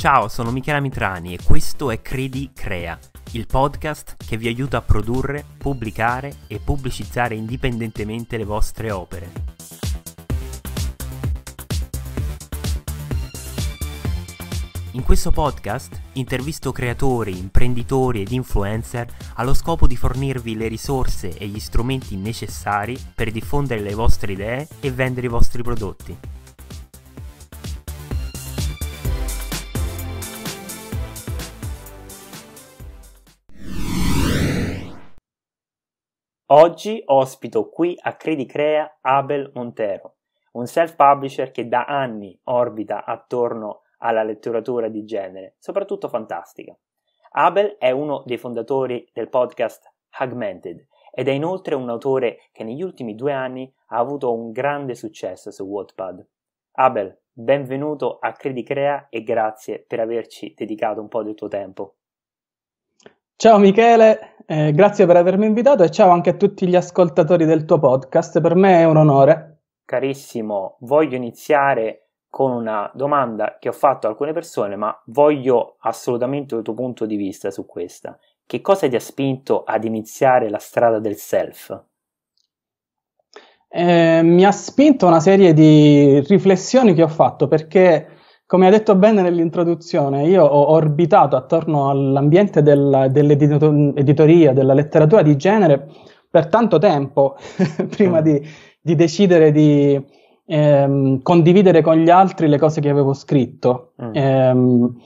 Ciao, sono Michela Mitrani e questo è Credi Crea, il podcast che vi aiuta a produrre, pubblicare e pubblicizzare indipendentemente le vostre opere. In questo podcast intervisto creatori, imprenditori ed influencer allo scopo di fornirvi le risorse e gli strumenti necessari per diffondere le vostre idee e vendere i vostri prodotti. Oggi ospito qui a Credicrea Abel Montero, un self-publisher che da anni orbita attorno alla letteratura di genere, soprattutto fantastica. Abel è uno dei fondatori del podcast Augmented ed è inoltre un autore che negli ultimi due anni ha avuto un grande successo su Wattpad. Abel, benvenuto a Credicrea e grazie per averci dedicato un po' del tuo tempo. Ciao Michele, eh, grazie per avermi invitato e ciao anche a tutti gli ascoltatori del tuo podcast, per me è un onore. Carissimo, voglio iniziare con una domanda che ho fatto a alcune persone, ma voglio assolutamente il tuo punto di vista su questa. Che cosa ti ha spinto ad iniziare la strada del self? Eh, mi ha spinto una serie di riflessioni che ho fatto perché come ha detto bene nell'introduzione, io ho orbitato attorno all'ambiente del, dell'editoria, della letteratura di genere per tanto tempo, prima mm. di, di, decidere di ehm, condividere con gli altri le cose che avevo scritto. Mm. Ehm,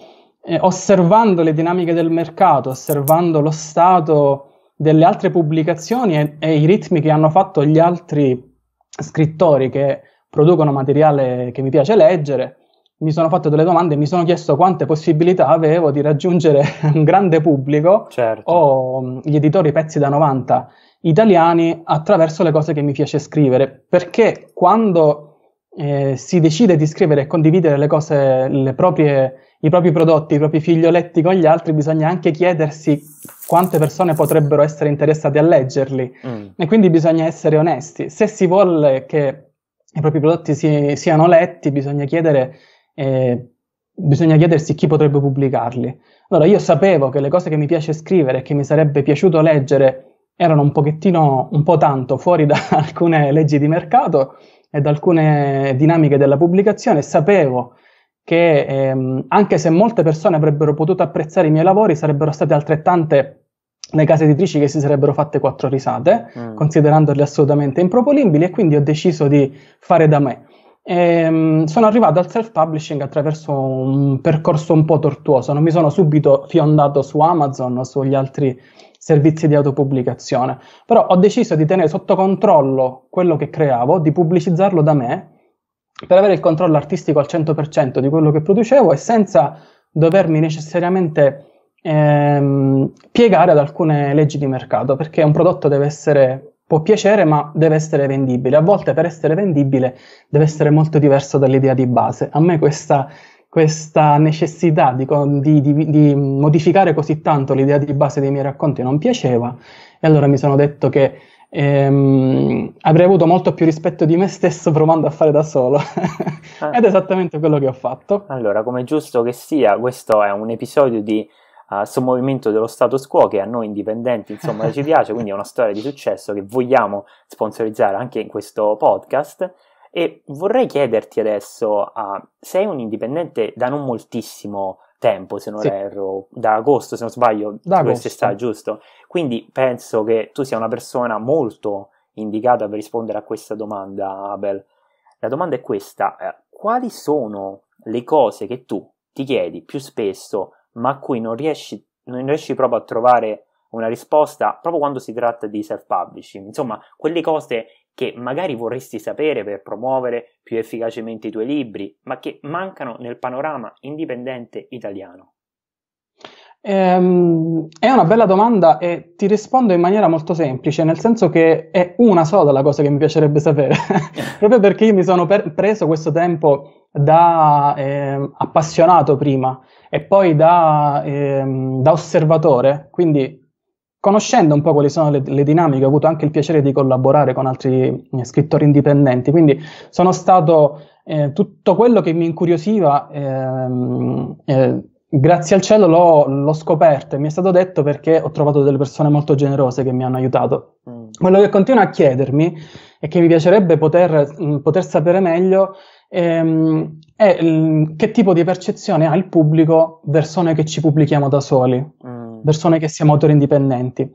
osservando le dinamiche del mercato, osservando lo stato delle altre pubblicazioni e, e i ritmi che hanno fatto gli altri scrittori che producono materiale che mi piace leggere, mi sono fatto delle domande e mi sono chiesto quante possibilità avevo di raggiungere un grande pubblico certo. o mm, gli editori pezzi da 90 italiani attraverso le cose che mi piace scrivere, perché quando eh, si decide di scrivere e condividere le cose, le proprie, i propri prodotti, i propri figlioletti con gli altri, bisogna anche chiedersi quante persone potrebbero essere interessate a leggerli mm. e quindi bisogna essere onesti. Se si vuole che i propri prodotti si, siano letti, bisogna chiedere eh, bisogna chiedersi chi potrebbe pubblicarli. Allora io sapevo che le cose che mi piace scrivere e che mi sarebbe piaciuto leggere erano un pochettino, un po' tanto fuori da alcune leggi di mercato e da alcune dinamiche della pubblicazione, sapevo che ehm, anche se molte persone avrebbero potuto apprezzare i miei lavori, sarebbero state altrettante le case editrici che si sarebbero fatte quattro risate, mm. considerandoli assolutamente improponibili, e quindi ho deciso di fare da me. E ehm, sono arrivato al self-publishing attraverso un percorso un po' tortuoso, non mi sono subito fiondato su Amazon o sugli altri servizi di autopubblicazione, però ho deciso di tenere sotto controllo quello che creavo, di pubblicizzarlo da me, per avere il controllo artistico al 100% di quello che producevo e senza dovermi necessariamente ehm, piegare ad alcune leggi di mercato, perché un prodotto deve essere può piacere, ma deve essere vendibile. A volte per essere vendibile deve essere molto diverso dall'idea di base. A me questa, questa necessità di, di, di, modificare così tanto l'idea di base dei miei racconti non piaceva e allora mi sono detto che ehm, avrei avuto molto più rispetto di me stesso provando a fare da solo. Eh. Ed è esattamente quello che ho fatto. Allora, come giusto che sia, questo è un episodio di uh, movimento dello status quo che a noi indipendenti insomma ci piace, quindi è una storia di successo che vogliamo sponsorizzare anche in questo podcast. E vorrei chiederti adesso, uh, sei un indipendente da non moltissimo tempo, se non sì. erro, da agosto se non sbaglio, da sta giusto? Quindi penso che tu sia una persona molto indicata per rispondere a questa domanda, Abel. La domanda è questa, eh, quali sono le cose che tu ti chiedi più spesso ma a cui non riesci, non riesci proprio a trovare una risposta proprio quando si tratta di self-publishing. Insomma, quelle cose che magari vorresti sapere per promuovere più efficacemente i tuoi libri, ma che mancano nel panorama indipendente italiano. Ehm, è una bella domanda e ti rispondo in maniera molto semplice, nel senso che è una sola la cosa che mi piacerebbe sapere, proprio perché io mi sono per- preso questo tempo da eh, appassionato prima e poi da, ehm, da osservatore, quindi conoscendo un po' quali sono le, le, dinamiche, ho avuto anche il piacere di collaborare con altri eh, scrittori indipendenti, quindi sono stato eh, tutto quello che mi incuriosiva, ehm, eh, grazie al cielo l'ho, l'ho scoperto e mi è stato detto perché ho trovato delle persone molto generose che mi hanno aiutato. Mm. Quello che continuo a chiedermi e che mi piacerebbe poter, mh, mm, poter sapere meglio ehm, è l- che tipo di percezione ha il pubblico verso noi che ci pubblichiamo da soli, mm. verso noi che siamo autori indipendenti.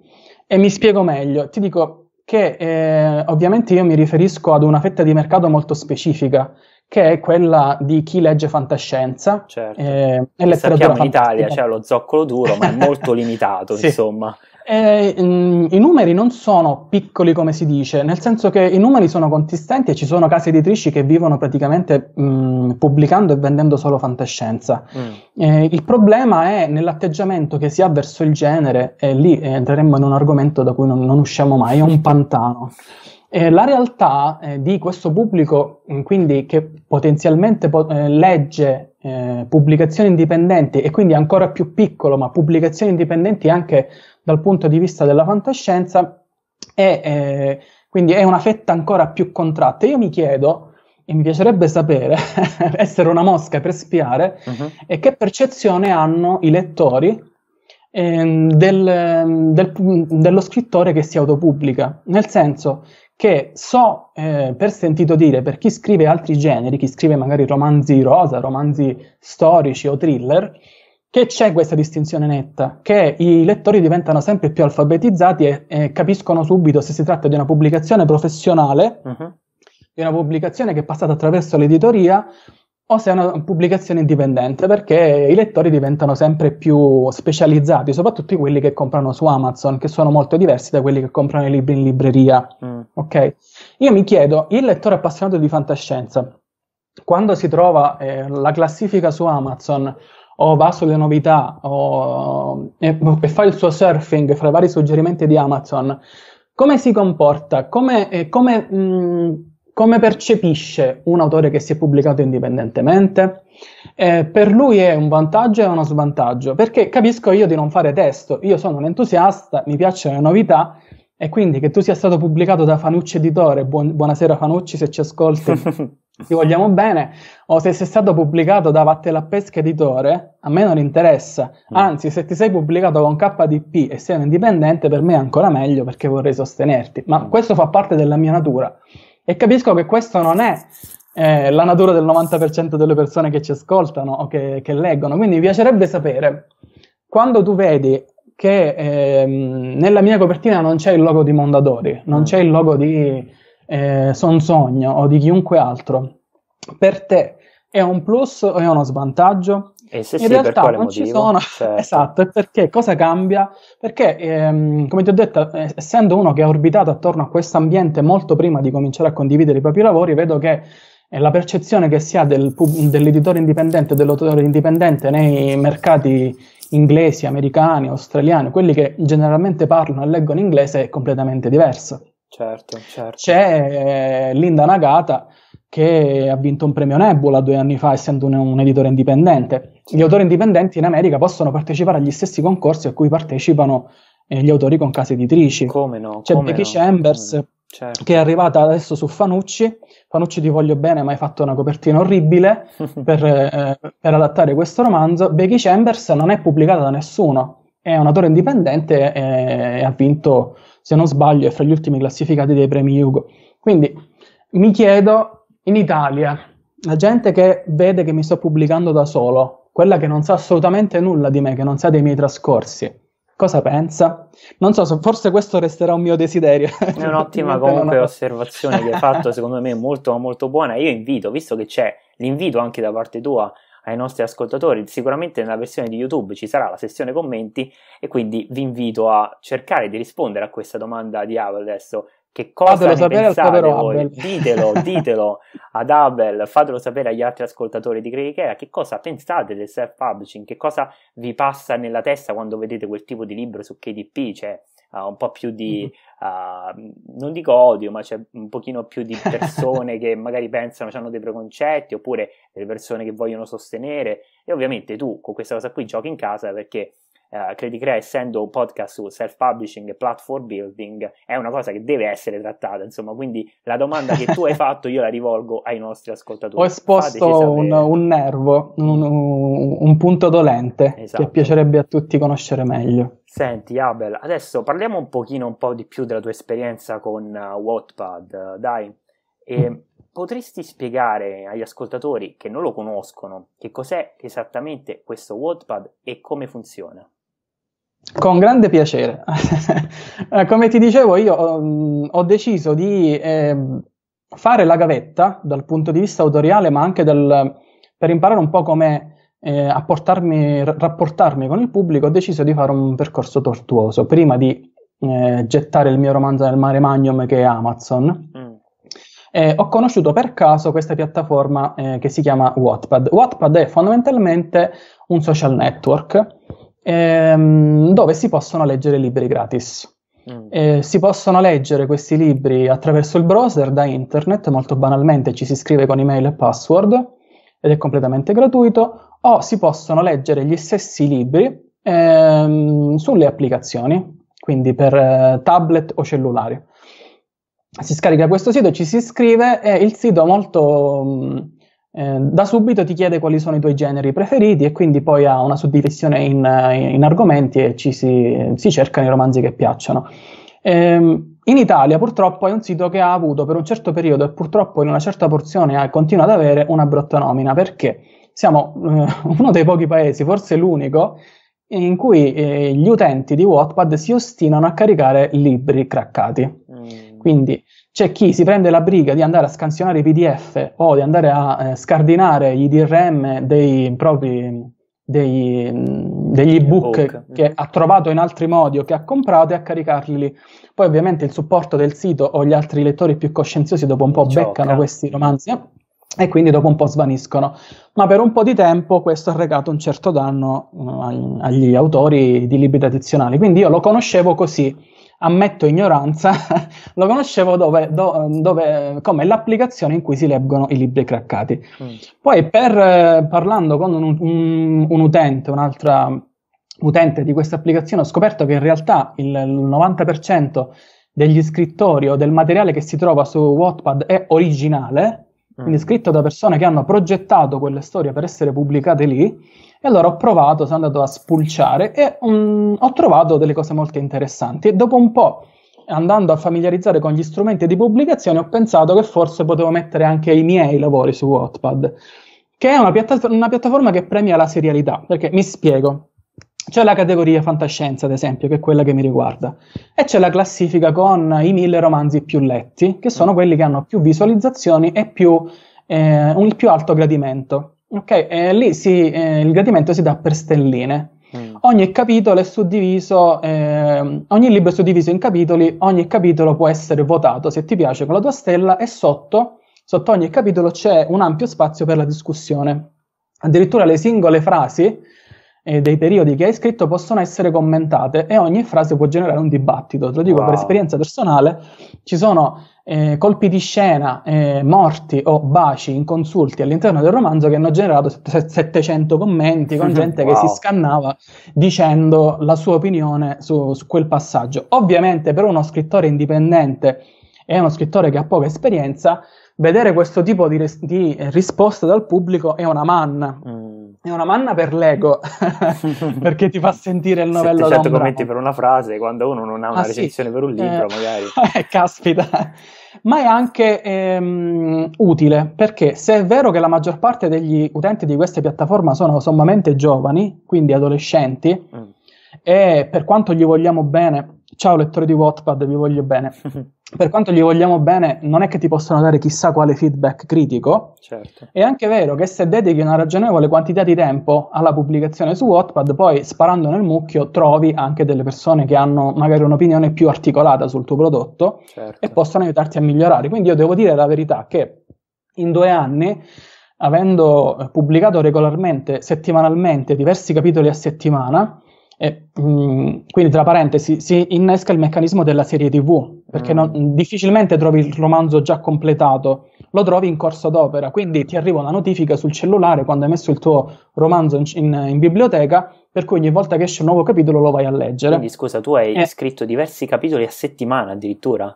E mi spiego meglio, ti dico che eh, ovviamente io mi riferisco ad una fetta di mercato molto specifica, che è quella di chi legge fantascienza. Certo. Eh, e sappiamo in Italia c'è cioè lo zoccolo duro, ma è molto limitato, sì. insomma. E, eh, mh, mm, I numeri non sono piccoli come si dice, nel senso che i numeri sono consistenti e ci sono case editrici che vivono praticamente mh, mm, pubblicando e vendendo solo fantascienza. Mm. Eh, il problema è nell'atteggiamento che si ha verso il genere, e lì entreremmo in un argomento da cui non, non usciamo mai, è un pantano. Eh, la realtà eh, di questo pubblico, mm, quindi che potenzialmente po- eh, legge eh, pubblicazioni indipendenti e quindi ancora più piccolo, ma pubblicazioni indipendenti anche dal punto di vista della fantascienza, è, eh, quindi è una fetta ancora più contratta. Io mi chiedo, e mi piacerebbe sapere, essere una mosca per spiare, uh-huh. e che percezione hanno i lettori ehm, del, del, dello scrittore che si autopubblica. Nel senso che so eh, per sentito dire per chi scrive altri generi, chi scrive magari romanzi rosa, romanzi storici o thriller, che c'è questa distinzione netta, che i lettori diventano sempre più alfabetizzati e, e capiscono subito se si tratta di una pubblicazione professionale, uh-huh. di una pubblicazione che è passata attraverso l'editoria o se è una pubblicazione indipendente, perché i lettori diventano sempre più specializzati, soprattutto quelli che comprano su Amazon, che sono molto diversi da quelli che comprano i libri in libreria. Mm. Ok? Io mi chiedo, il lettore appassionato di fantascienza, quando si trova eh, la classifica su Amazon o va sulle novità o, e, e fa il suo surfing fra i vari suggerimenti di Amazon, come si comporta? Come, eh, come mh, mm, come percepisce un autore che si è pubblicato indipendentemente? Eh, per lui è un vantaggio e uno svantaggio, perché capisco io di non fare testo, io sono un entusiasta, mi piacciono le novità e quindi che tu sia stato pubblicato da Fanucci Editore, buon, buonasera Fanucci se ci ascolti, ti vogliamo bene, o se sei stato pubblicato da Vattela Pesca Editore, a me non interessa, mm. anzi se ti sei pubblicato con KDP e sei un indipendente per me è ancora meglio perché vorrei sostenerti, ma mm. questo fa parte della mia natura. E capisco che questa non è eh, la natura del 90% delle persone che ci ascoltano o che, che leggono, quindi mi piacerebbe sapere, quando tu vedi che eh, nella mia copertina non c'è il logo di Mondadori, non mm. c'è il logo di eh, Sonsogno o di chiunque altro, per te è un plus o è uno svantaggio? E se in sì, realtà non motivo? ci sono, certo. esatto, perché cosa cambia? Perché, ehm, come ti ho detto, eh, essendo uno che ha orbitato attorno a questo ambiente molto prima di cominciare a condividere i propri lavori, vedo che eh, la percezione che si ha del dell'editore indipendente e dell'autore indipendente nei mercati inglesi, americani, australiani, quelli che generalmente parlano e leggono inglese, è completamente diversa. Certo, certo. C'è eh, Linda Nagata che ha vinto un premio Nebula due anni fa, essendo un, un editore indipendente. Gli autori indipendenti in America possono partecipare agli stessi concorsi a cui partecipano eh, gli autori con case editrici. Come no? C'è Becky no, Chambers certo. che è arrivata adesso su Fanucci. Fanucci ti voglio bene, ma hai fatto una copertina orribile per, eh, per adattare questo romanzo. Becky Chambers non è pubblicata da nessuno. È un autore indipendente e, e ha vinto, se non sbaglio, è fra gli ultimi classificati dei premi Hugo. Quindi mi chiedo in Italia, la gente che vede che mi sto pubblicando da solo, quella che non sa assolutamente nulla di me, che non sa dei miei trascorsi, cosa pensa? Non so, forse questo resterà un mio desiderio. È un'ottima comunque osservazione che hai fatto, secondo me molto molto buona. Io invito, visto che c'è l'invito anche da parte tua ai nostri ascoltatori, sicuramente nella versione di YouTube ci sarà la sessione commenti e quindi vi invito a cercare di rispondere a questa domanda di Ava adesso che cosa fatelo sapere pensate voi? Ditelo, ditelo ad Abel, fatelo sapere agli altri ascoltatori di Critichera che cosa pensate del self-publishing, che cosa vi passa nella testa quando vedete quel tipo di libro su KDP, cioè uh, un po' più di, uh, non dico odio, ma c'è un pochino più di persone che magari pensano, hanno dei preconcetti, oppure delle persone che vogliono sostenere, e ovviamente tu con questa cosa qui giochi in casa perché eh, essendo un podcast su self-publishing e platform building è una cosa che deve essere trattata, insomma, quindi la domanda che tu hai fatto io la rivolgo ai nostri ascoltatori. Ho esposto un, un, nervo, un, un punto dolente esatto. che piacerebbe a tutti conoscere meglio. Senti Abel, adesso parliamo un pochino un po' di più della tua esperienza con uh, Wattpad, dai. E mm. potresti spiegare agli ascoltatori che non lo conoscono che cos'è esattamente questo Wattpad e come funziona? Con grande piacere. Come ti dicevo, io ho, ho deciso di eh, fare la gavetta dal punto di vista autoriale, ma anche dal, per imparare un po' come eh, rapportarmi con il pubblico, ho deciso di fare un percorso tortuoso. Prima di eh, gettare il mio romanzo nel mare magnum, che è Amazon, mm. Eh, ho conosciuto per caso questa piattaforma eh, che si chiama Wattpad. Wattpad è fondamentalmente un social network ehm, dove si possono leggere libri gratis. Mm. Eh, si possono leggere questi libri attraverso il browser da internet, molto banalmente ci si scrive con email e password ed è completamente gratuito, o si possono leggere gli stessi libri ehm, sulle applicazioni, quindi per eh, tablet o cellulare. Si scarica questo sito, ci si iscrive e il sito molto mh, mm, eh, da subito ti chiede quali sono i tuoi generi preferiti e quindi poi ha una suddivisione in, eh, in argomenti e ci si, si, cercano i romanzi che piacciono. Eh, in Italia purtroppo è un sito che ha avuto per un certo periodo e purtroppo in una certa porzione ha, eh, continua ad avere una brutta nomina perché siamo eh, uno dei pochi paesi, forse l'unico, in cui eh, gli utenti di Wattpad si ostinano a caricare libri craccati. Mm. Quindi c'è chi si prende la briga di andare a scansionare i PDF o di andare a eh, scardinare i DRM dei propri dei, mm, degli ebook che ha trovato in altri modi o che ha comprato e a caricarli Poi ovviamente il supporto del sito o gli altri lettori più coscienziosi dopo un po' Gioca. beccano questi romanzi eh, e quindi dopo un po' svaniscono. Ma per un po' di tempo questo ha recato un certo danno mm, agli autori di libri tradizionali. Quindi io lo conoscevo così ammetto ignoranza, lo conoscevo dove, do, dove, come l'applicazione in cui si leggono i libri craccati. Mm. Poi per, eh, parlando con un, un, un utente, un'altra utente di questa applicazione, ho scoperto che in realtà il, il 90% degli scrittori o del materiale che si trova su Wattpad è originale, quindi mm. scritto da persone che hanno progettato quelle storie per essere pubblicate lì. E allora ho provato, sono andato a spulciare e um, ho trovato delle cose molto interessanti. E dopo un po', andando a familiarizzare con gli strumenti di pubblicazione, ho pensato che forse potevo mettere anche i miei lavori su Wattpad, che è una, piatta- una piattaforma che premia la serialità. Perché mi spiego, c'è la categoria fantascienza, ad esempio, che è quella che mi riguarda, e c'è la classifica con i mille romanzi più letti, che sono quelli che hanno più visualizzazioni e più, eh, un più alto gradimento. Okay? E lì si, eh, il gradimento si dà per stelline. Mm. Ogni capitolo è suddiviso, eh, ogni libro è suddiviso in capitoli, ogni capitolo può essere votato se ti piace con la tua stella e sotto, sotto ogni capitolo c'è un ampio spazio per la discussione. Addirittura le singole frasi eh, dei periodi che hai scritto possono essere commentate e ogni frase può generare un dibattito. Te lo dico wow. per esperienza personale, ci sono eh, colpi di scena, eh, morti o baci inconsulti all'interno del romanzo che hanno generato 700 commenti con gente wow. che si scannava dicendo la sua opinione su, su quel passaggio. Ovviamente per uno scrittore indipendente e uno scrittore che ha poca esperienza, vedere questo tipo di, ris- di risposta dal pubblico è una manna. Mm. È una manna per l'ego, perché ti fa sentire il novello 700 d'ombra. commenti per una frase, quando uno non ha una ah, recensione sì. per un eh, libro, eh, magari. caspita. Ma è anche ehm, utile, perché se è vero che la maggior parte degli utenti di queste piattaforme sono sommamente giovani, quindi adolescenti, mm. e per quanto gli vogliamo bene, ciao lettore di Wattpad, vi voglio bene. per quanto gli vogliamo bene, non è che ti possono dare chissà quale feedback critico. Certo. È anche vero che se dedichi una ragionevole quantità di tempo alla pubblicazione su Wattpad, poi sparando nel mucchio trovi anche delle persone che hanno magari un'opinione più articolata sul tuo prodotto certo. e possono aiutarti a migliorare. Quindi io devo dire la verità che in due anni avendo pubblicato regolarmente, settimanalmente, diversi capitoli a settimana, e, mh, quindi, tra parentesi, si innesca il meccanismo della serie TV, perché mm. non, difficilmente trovi il romanzo già completato, lo trovi in corso d'opera, quindi ti arriva una notifica sul cellulare quando hai messo il tuo romanzo in, in, in biblioteca, per cui ogni volta che esce un nuovo capitolo lo vai a leggere. Quindi, scusa, tu hai e... Eh. scritto diversi capitoli a settimana addirittura?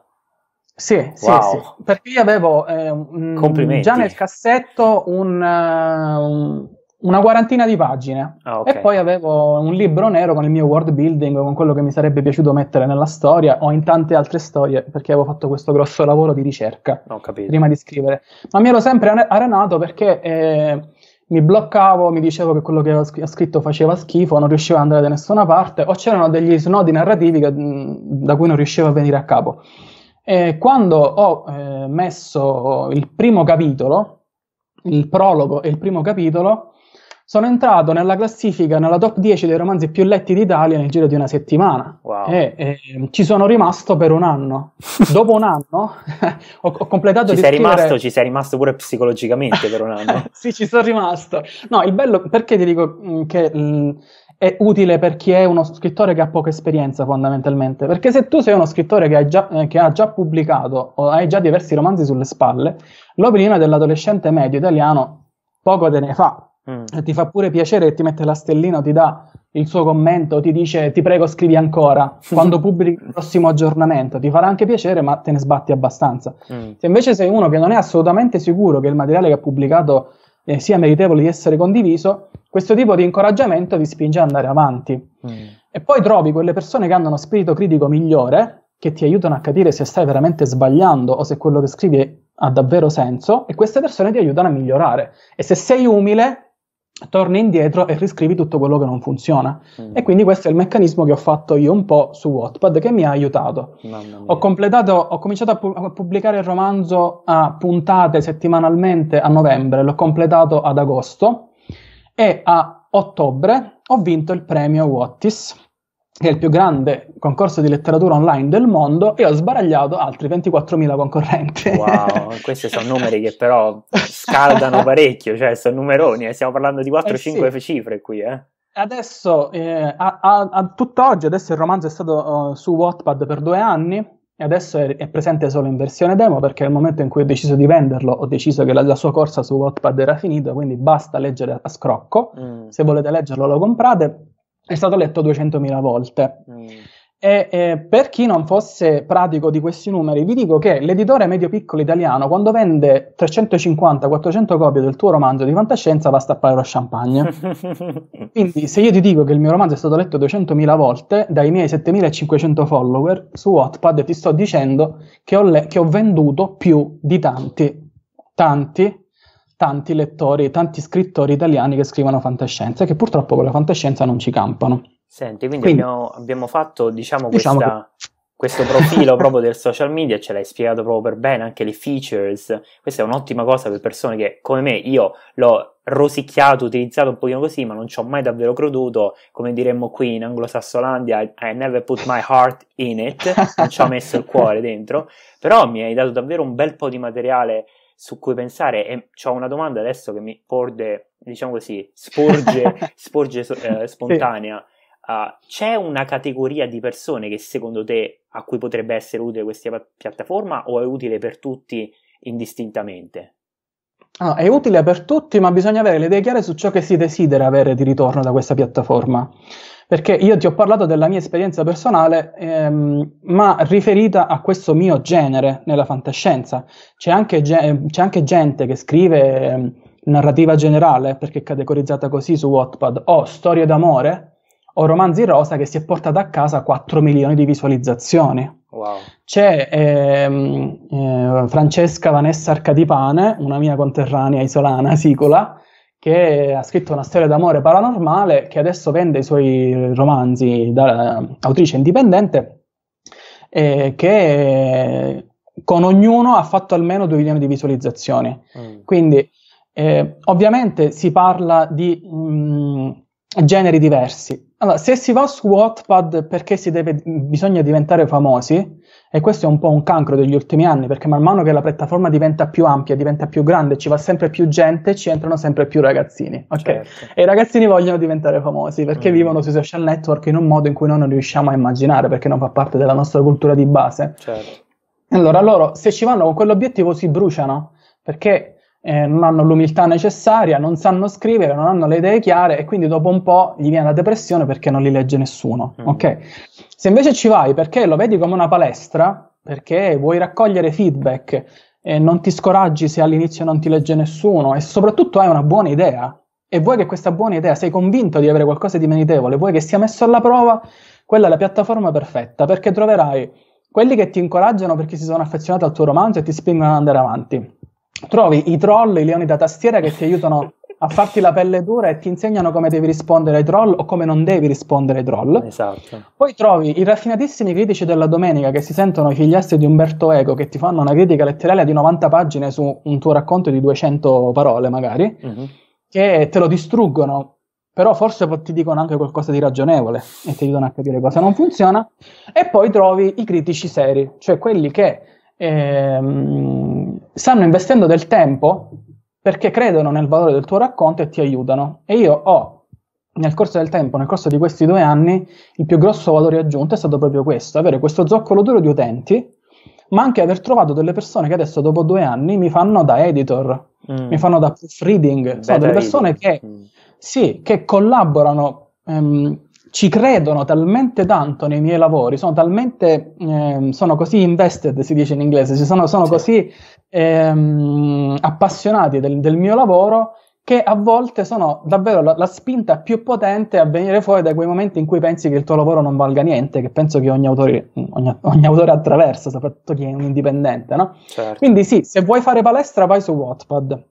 Sì, wow. sì, perché io avevo eh, mh, già nel cassetto un, uh, un una quarantina di pagine. Ah, okay. E poi avevo un libro nero con il mio world building, con quello che mi sarebbe piaciuto mettere nella storia o in tante altre storie, perché avevo fatto questo grosso lavoro di ricerca prima di scrivere. Ma mi ero sempre arenato perché eh, mi bloccavo, mi dicevo che quello che avevo scritto faceva schifo, non riuscivo ad andare da nessuna parte, o c'erano degli snodi narrativi che, mm, da cui non riuscivo a venire a capo. E quando ho eh, messo il primo capitolo, il prologo e il primo capitolo, sono entrato nella classifica, nella top 10 dei romanzi più letti d'Italia nel giro di una settimana. Wow. E, e, ci sono rimasto per un anno. Dopo un anno ho, ho completato ci di sei scrivere... rimasto, Ci sei rimasto pure psicologicamente per un anno. sì, ci sono rimasto. No, il bello, perché ti dico mm, che... Mh, mm, è utile per chi è uno scrittore che ha poca esperienza fondamentalmente, perché se tu sei uno scrittore che, già, eh, che, ha già pubblicato o hai già diversi romanzi sulle spalle, l'opinione dell'adolescente medio italiano poco te ne fa, Mm. Ti fa pure piacere che ti mette la stellina, ti dà il suo commento, ti dice ti prego scrivi ancora quando pubblichi il prossimo aggiornamento, ti farà anche piacere ma te ne sbatti abbastanza. Mm. Se invece sei uno che non è assolutamente sicuro che il materiale che ha pubblicato eh, sia meritevole di essere condiviso, questo tipo di incoraggiamento ti spinge ad andare avanti. Mm. E poi trovi quelle persone che hanno uno spirito critico migliore, che ti aiutano a capire se stai veramente sbagliando o se quello che scrivi ha davvero senso, e queste persone ti aiutano a migliorare. E se sei umile, torni indietro e riscrivi tutto quello che non funziona. Mm. E quindi questo è il meccanismo che ho fatto io un po' su Wattpad che mi ha aiutato. Ho, ho cominciato a, pu- a, pubblicare il romanzo a puntate settimanalmente a novembre, l'ho completato ad agosto e a ottobre ho vinto il premio Wattis che è il più grande concorso di letteratura online del mondo, e ho sbaragliato altri 24.000 concorrenti. Wow, questi sono numeri che però scaldano parecchio, cioè sono numeroni, eh. stiamo parlando di 4-5 eh sì. cifre qui, eh. Adesso, eh, a, a, a tutt'oggi, adesso il romanzo è stato uh, su Wattpad per due anni, e adesso è, è, presente solo in versione demo perché nel momento in cui ho deciso di venderlo ho deciso che la, la sua corsa su Wattpad era finita, quindi basta leggere a scrocco. Mm. Se volete leggerlo lo comprate, è stato letto 200.000 volte. Mm. E eh, per chi non fosse pratico di questi numeri, vi dico che l'editore medio-piccolo italiano, quando vende 350-400 copie del tuo romanzo di fantascienza, va a stappare lo champagne. Quindi, se io ti dico che il mio romanzo è stato letto 200.000 volte dai miei 7.500 follower su Wattpad, ti sto dicendo che ho, le- che ho venduto più di tanti, tanti tanti lettori, tanti scrittori italiani che scrivono fantascienza, che purtroppo con la fantascienza non ci campano. Senti, quindi, quindi abbiamo, abbiamo, fatto diciamo, diciamo questa, che... questo profilo proprio del social media, ce l'hai spiegato proprio per bene, anche le features, questa è un'ottima cosa per persone che come me, io l'ho rosicchiato, utilizzato un pochino così, ma non ci ho mai davvero creduto, come diremmo qui in anglosassolandia, I, I never put my heart in it, non ci ho messo il cuore dentro, però mi hai dato davvero un bel po' di materiale su cui pensare e ho una domanda adesso che mi porge, diciamo così, sporge, sporge eh, spontanea. Uh, c'è una categoria di persone che secondo te a cui potrebbe essere utile questa piattaforma o è utile per tutti indistintamente? Ah, è utile per tutti, ma bisogna avere le idee chiare su ciò che si desidera avere di ritorno da questa piattaforma perché io ti ho parlato della mia esperienza personale, ehm, ma riferita a questo mio genere nella fantascienza. C'è anche, ge- ehm, c'è anche gente che scrive ehm, narrativa generale, perché è categorizzata così su Wattpad, o storie d'amore, o romanzi rosa, che si è portata a casa 4 milioni di visualizzazioni. Wow. C'è ehm, eh, Francesca Vanessa Arcadipane, una mia conterranea isolana, sicola, che ha scritto una storia d'amore paranormale, che adesso vende i suoi romanzi da eh, autrice indipendente, eh, che con ognuno ha fatto almeno 2 milioni di visualizzazioni. Mm. Quindi, eh, ovviamente si parla di mh, mm, generi diversi, allora, se si va su Wattpad perché deve, bisogna diventare famosi, e questo è un po' un cancro degli ultimi anni, perché man mano che la piattaforma diventa più ampia, diventa più grande, ci va sempre più gente, ci entrano sempre più ragazzini. Okay? Certo. E i ragazzini vogliono diventare famosi perché mm. vivono sui social network in un modo in cui noi non riusciamo a immaginare, perché non fa parte della nostra cultura di base. Certo. Allora loro, se ci vanno con quell'obiettivo, si bruciano, perché eh, non hanno l'umiltà necessaria, non sanno scrivere, non hanno le idee chiare e quindi dopo un po' gli viene la depressione perché non li legge nessuno. Mm. Okay? Se invece ci vai perché lo vedi come una palestra, perché vuoi raccogliere feedback, eh, non ti scoraggi se all'inizio non ti legge nessuno e soprattutto hai una buona idea e vuoi che questa buona idea, sei convinto di avere qualcosa di meritevole, vuoi che sia messo alla prova, quella è la piattaforma perfetta perché troverai quelli che ti incoraggiano perché si sono affezionati al tuo romanzo e ti spingono ad andare avanti trovi i troll, i leoni da tastiera che ti aiutano a farti la pelle dura e ti insegnano come devi rispondere ai troll o come non devi rispondere ai troll. Esatto. Poi trovi i raffinatissimi critici della domenica che si sentono i figliastri di Umberto Eco che ti fanno una critica letteraria di 90 pagine su un tuo racconto di 200 parole magari, mm-hmm. che te lo distruggono, però forse ti dicono anche qualcosa di ragionevole e ti aiutano a capire cosa non funziona. E poi trovi i critici seri, cioè quelli che ehm, stanno investendo del tempo perché credono nel valore del tuo racconto e ti aiutano. E io ho, nel corso del tempo, nel corso di questi due anni, il più grosso valore aggiunto è stato proprio questo, avere questo zoccolo duro di utenti, ma anche aver trovato delle persone che adesso, dopo due anni, mi fanno da editor, mm. mi fanno da proofreading, sono delle persone che, mm. sì, che collaborano ehm, ci credono talmente tanto nei miei lavori, sono talmente, eh, sono così invested, si dice in inglese, sono, sono sì. così eh, appassionati del, del, mio lavoro che a volte sono davvero la, la, spinta più potente a venire fuori da quei momenti in cui pensi che il tuo lavoro non valga niente, che penso che ogni autore, ogni, ogni autore attraversa, soprattutto chi è un indipendente, no? Certo. Quindi sì, se vuoi fare palestra vai su Wattpad,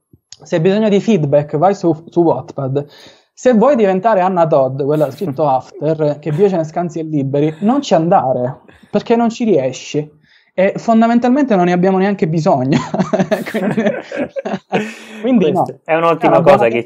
se hai bisogno di feedback vai su, su Wattpad, se vuoi diventare Anna Todd, quella scritto After, che vive ne scansi e liberi, non ci andare, perché non ci riesci. E fondamentalmente non ne abbiamo neanche bisogno. quindi, quindi no. è un'ottima è cosa che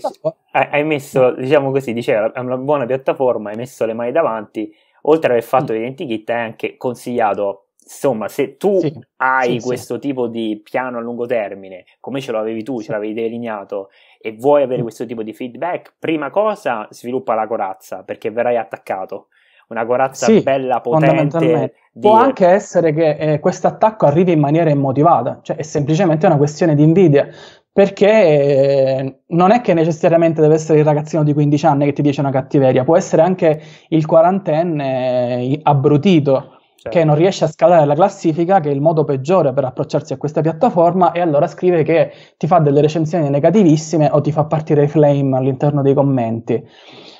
hai messo, diciamo così, diceva, è una buona piattaforma, hai messo le mani davanti, oltre ad aver fatto mm. l'identikit, hai anche consigliato insomma, se tu sì, hai sì, questo sì. tipo di piano a lungo termine, come ce l'avevi tu, ce l'avevi delineato, e vuoi avere mm. questo tipo di feedback, prima cosa sviluppa la corazza perché verrai attaccato. Una corazza sì, bella, potente. Di... Può anche essere che eh, questo attacco arrivi in maniera immotivata, cioè è semplicemente una questione di invidia perché eh, non è che necessariamente deve essere il ragazzino di 15 anni che ti dice una cattiveria, può essere anche il quarantenne eh, abbrutito certo. che non riesce a scalare la classifica, che è il modo peggiore per approcciarsi a questa piattaforma, e allora scrive che ti fa delle recensioni negativissime o ti fa partire i flame all'interno dei commenti.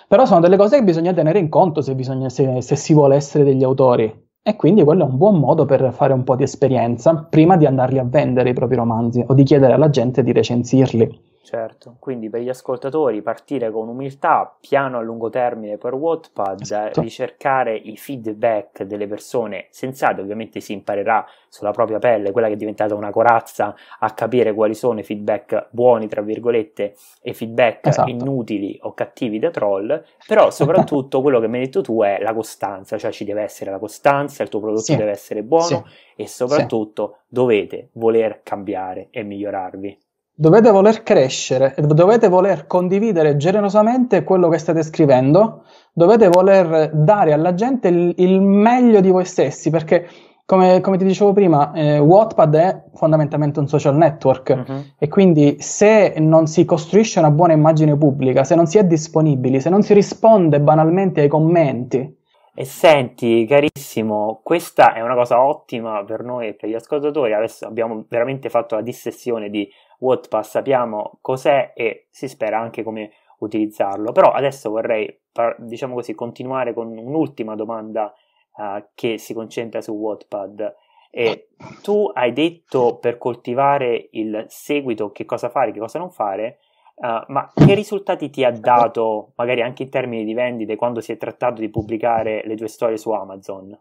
Però sono delle cose che bisogna tenere in conto se, bisogna, se, se si vuole essere degli autori. E quindi quello è un buon modo per fare un po' di esperienza prima di andarli a vendere i propri romanzi o di chiedere alla gente di recensirli. Certo, quindi per gli ascoltatori partire con umiltà, piano a lungo termine per Wattpad, esatto. ricercare i feedback delle persone sensate, ovviamente si imparerà sulla propria pelle, quella che è diventata una corazza, a capire quali sono i feedback buoni, tra virgolette, e feedback esatto. inutili o cattivi da troll, però soprattutto quello che mi hai detto tu è la costanza, cioè ci deve essere la costanza, il tuo prodotto sì. deve essere buono sì. e soprattutto sì. dovete voler cambiare e migliorarvi dovete voler crescere, dovete voler condividere generosamente quello che state scrivendo, dovete voler dare alla gente il, il meglio di voi stessi, perché come, come ti dicevo prima, eh, Wattpad è fondamentalmente un social network uh-huh. e quindi se non si costruisce una buona immagine pubblica, se non si è disponibili, se non si risponde banalmente ai commenti, e senti, carissimo, questa è una cosa ottima per noi e per gli ascoltatori. Adesso abbiamo veramente fatto la dissessione di WordPass sappiamo cos'è e si spera anche come utilizzarlo. Però adesso vorrei, diciamo così, continuare con un'ultima domanda uh, che si concentra su WordPad. E ah. tu hai detto per coltivare il seguito che cosa fare, che cosa non fare, uh, ma che risultati ti ha dato, magari anche in termini di vendite, quando si è trattato di pubblicare le tue storie su Amazon?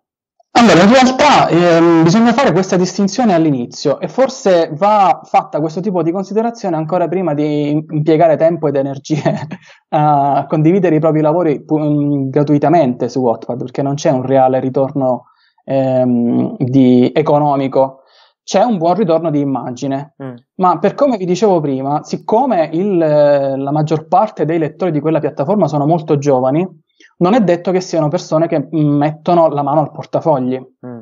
Allora, in realtà ehm, bisogna fare questa distinzione all'inizio e forse va fatta questo tipo di considerazione ancora prima di impiegare tempo ed energie a condividere i propri lavori pu- mm, gratuitamente su Wattpad, perché non c'è un reale ritorno ehm, di, economico, c'è un buon ritorno di immagine. Mm. Ma per come vi dicevo prima, siccome il, la maggior parte dei lettori di quella piattaforma sono molto giovani, non è detto che siano persone che mettono la mano al portafogli. Mm.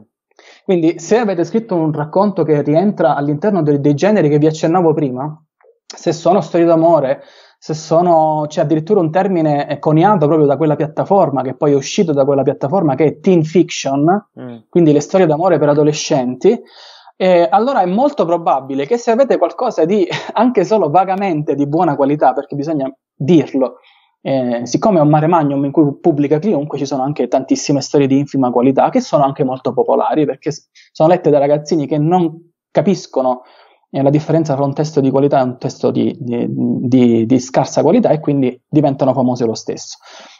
Quindi se avete scritto un racconto che rientra all'interno dei, dei generi che vi accennavo prima, se sono storie d'amore, se sono, c'è addirittura un termine coniato proprio da quella piattaforma, che poi è uscito da quella piattaforma, che è teen fiction, mm. quindi le storie d'amore per adolescenti, eh, allora è molto probabile che se avete qualcosa di anche solo vagamente di buona qualità, perché bisogna dirlo, eh, siccome è un mare magnum in cui pubblica chiunque, ci sono anche tantissime storie di infima qualità che sono anche molto popolari perché sono lette da ragazzini che non capiscono eh, la differenza tra un testo di qualità e un testo di, di, di, di scarsa qualità e quindi diventano famosi lo stesso.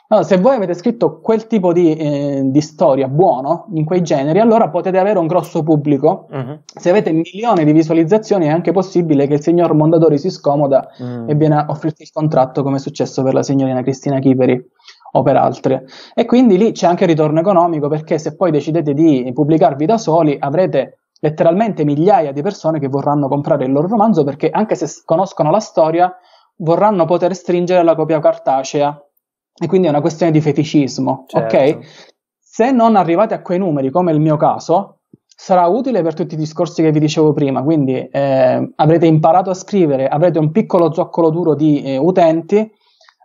Allora, se voi avete scritto quel tipo di, eh, di, storia buono in quei generi, allora potete avere un grosso pubblico. Uh-huh. Se avete milioni di visualizzazioni, è anche possibile che il signor Mondadori si scomoda uh-huh. e viene a offrirti il contratto, come è successo per la signorina Cristina Chiperi o per altre. E quindi lì c'è anche il ritorno economico, perché se poi decidete di pubblicarvi da soli, avrete letteralmente migliaia di persone che vorranno comprare il loro romanzo perché anche se conoscono la storia vorranno poter stringere la copia cartacea e quindi è una questione di feticismo, certo. ok? Se non arrivate a quei numeri, come il mio caso, sarà utile per tutti i discorsi che vi dicevo prima, quindi eh, avrete imparato a scrivere, avrete un piccolo zoccolo duro di eh, utenti,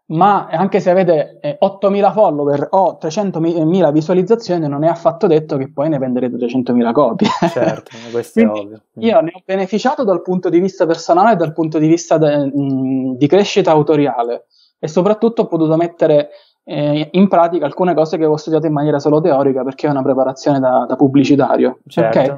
ma anche se avete eh, 8.000 follower o 300.000 visualizzazioni non è affatto detto che poi ne venderete 300.000 copie. Certo, questo è ovvio. Io ne ho beneficiato dal punto di vista personale e dal punto di vista de, mh, mm, di crescita autoriale e soprattutto ho potuto mettere eh, in pratica alcune cose che avevo studiato in maniera solo teorica perché è una preparazione da, da pubblicitario. Certo. Okay?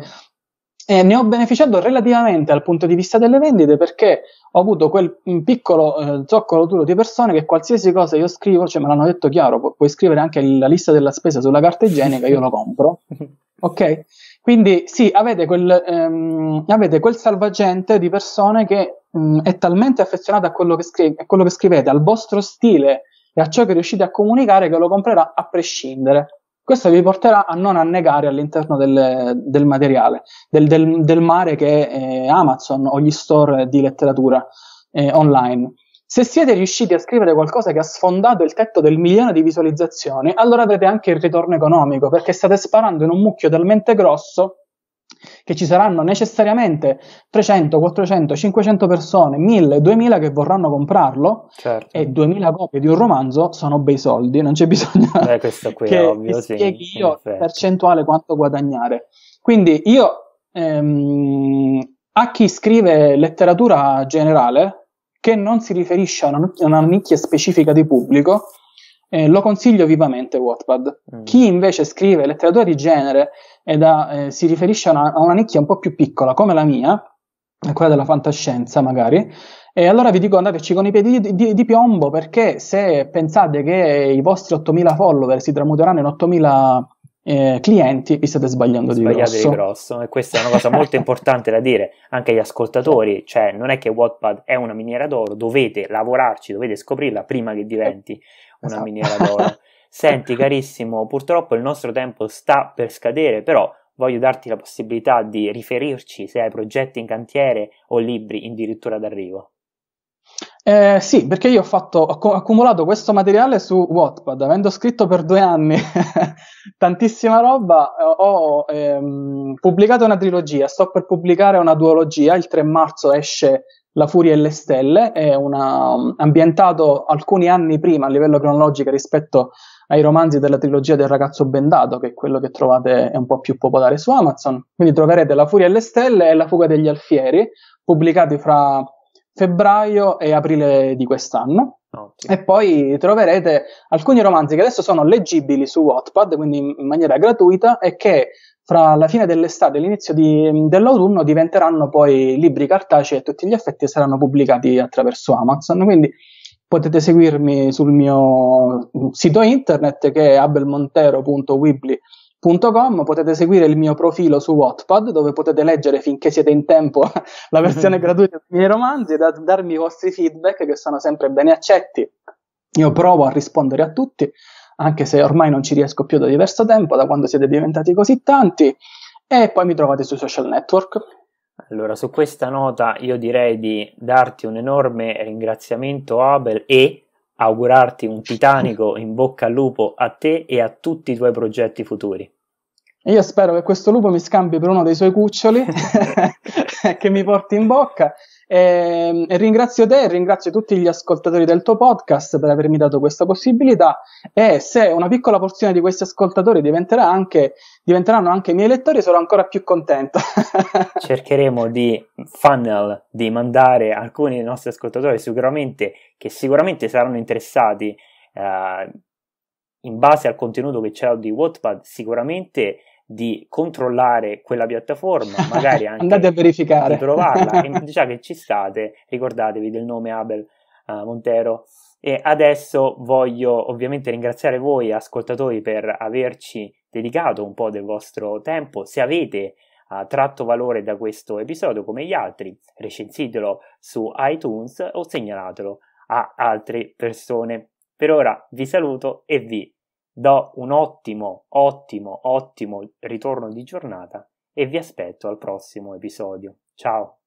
E ne ho beneficiato relativamente dal punto di vista delle vendite perché ho avuto quel piccolo eh, zoccolo duro di persone che qualsiasi cosa io scrivo, cioè me l'hanno detto chiaro, pu- puoi scrivere anche la lista della spesa sulla carta igienica, io lo compro. Ok? Quindi sì, avete quel, ehm, avete quel salvagente di persone che mh, mm, è talmente affezionato a quello, che scri- a quello che scrivete, al vostro stile e a ciò che riuscite a comunicare che lo comprerà a prescindere. Questo vi porterà a non annegare all'interno del, del materiale, del, del, del, mare che è eh, Amazon o gli store di letteratura eh, online. Se siete riusciti a scrivere qualcosa che ha sfondato il tetto del milione di visualizzazioni, allora avrete anche il ritorno economico, perché state sparando in un mucchio talmente grosso che ci saranno necessariamente 300, 400, 500 persone, 1000, 2000 che vorranno comprarlo certo. e 2000 copie di un romanzo sono bei soldi, non c'è bisogno Beh, qui, che ovvio, vi spieghi io in percentuale quanto guadagnare. Quindi io ehm, a chi scrive letteratura generale, che non si riferisce a una, a una nicchia specifica di pubblico, eh, lo consiglio vivamente Wattpad. Mm. Chi invece scrive letteratura di genere e eh, si riferisce a una, a una, nicchia un po' più piccola, come la mia, eh, quella della fantascienza magari, e allora vi dico andateci con i piedi di, di, di piombo perché se pensate che i vostri 8.000 follower si tramuteranno in 8.000 eh, clienti vi state sbagliando di grosso. di grosso. E questa è una cosa molto importante da dire anche agli ascoltatori, cioè non è che Wattpad è una miniera d'oro, dovete lavorarci, dovete scoprirla prima che diventi una esatto. miniera d'oro. Senti carissimo, purtroppo il nostro tempo sta per scadere, però voglio darti la possibilità di riferirci se hai progetti in cantiere o libri addirittura d'arrivo. Eh, sì, perché io ho, fatto, ho accumulato questo materiale su Wattpad, avendo scritto per due anni tantissima roba, eh, ho ehm, pubblicato una trilogia, sto per pubblicare una duologia, il 3 marzo esce La furia e le stelle, è una, mm, ambientato alcuni anni prima a livello cronologico rispetto ai romanzi della trilogia del ragazzo bendato, che è quello che trovate è un po' più popolare su Amazon, quindi troverete La furia e le stelle e La fuga degli alfieri, pubblicati fra febbraio e aprile di quest'anno. Ottimo. E poi troverete alcuni romanzi che adesso sono leggibili su Wattpad, quindi in maniera gratuita, e che fra la fine dell'estate e l'inizio di, dell'autunno diventeranno poi libri cartacei a tutti gli effetti e saranno pubblicati attraverso Amazon. Quindi potete seguirmi sul mio sito internet che è abelmontero.wibli.com Com, potete seguire il mio profilo su Wattpad dove potete leggere finché siete in tempo la versione mm-hmm. gratuita dei miei romanzi e da- darmi i vostri feedback che sono sempre ben accetti. Io provo a rispondere a tutti, anche se ormai non ci riesco più da diverso tempo, da quando siete diventati così tanti, e poi mi trovate sui social network. Allora, su questa nota io direi di darti un enorme ringraziamento Abel e augurarti un titanico in bocca al lupo a te e a tutti i tuoi progetti futuri. Io spero che questo lupo mi scambi per uno dei suoi cuccioli che mi porti in bocca Ehm, e, ringrazio te, e ringrazio tutti gli ascoltatori del tuo podcast per avermi dato questa possibilità e se una piccola porzione di questi ascoltatori diventerà anche, diventeranno anche miei lettori sarò ancora più contento. Cercheremo di funnel, di mandare alcuni dei nostri ascoltatori sicuramente, che sicuramente saranno interessati eh, in base al contenuto che c'è di Wattpad, sicuramente di controllare quella piattaforma, magari anche andate a verificare, di trovarla e già che ci state, ricordatevi del nome Abel uh, Montero. E adesso voglio ovviamente ringraziare voi ascoltatori per averci dedicato un po' del vostro tempo. Se avete uh, tratto valore da questo episodio come gli altri, recensitelo su iTunes o segnalatelo a altre persone. Per ora vi saluto e vi Do un ottimo, ottimo, ottimo ritorno di giornata e vi aspetto al prossimo episodio. Ciao!